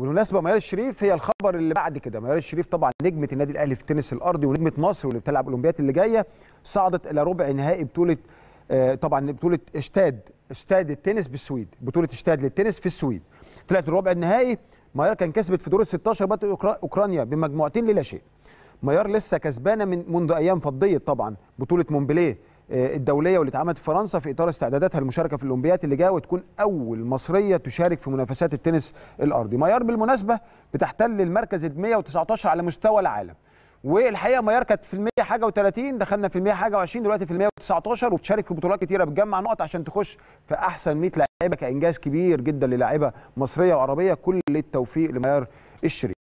والمناسبه ميار الشريف هي الخبر اللي بعد كده ميار الشريف طبعا نجمه النادي الاهلي في التنس الارضي ونجمه مصر واللي بتلعب أولمبيات اللي جايه صعدت الى ربع نهائي بطوله آه، طبعا بطوله اشتاد اشتاد التنس بالسويد بطوله اشتاد للتنس في السويد طلعت الربع النهائي ميار كان كسبت في دور ال 16 بطل اوكرانيا بمجموعتين للا شيء ميار لسه كسبانه من منذ ايام فضيه طبعا بطوله مونبليه آه، الدوليه واللي اتعملت في فرنسا في اطار استعداداتها للمشاركه في الاولمبيات اللي جايه وتكون اول مصريه تشارك في منافسات التنس الارضي ميار بالمناسبه بتحتل المركز ال 119 على مستوى العالم والحقيقه ميار كانت في المية حاجه و30 دخلنا في المية حاجه و20 دلوقتي في ال 119 وبتشارك في بطولات كتيره بتجمع نقط عشان تخش في احسن 100 لعيبه كانجاز كبير جدا للاعيبه مصريه وعربيه كل التوفيق لميار الشريف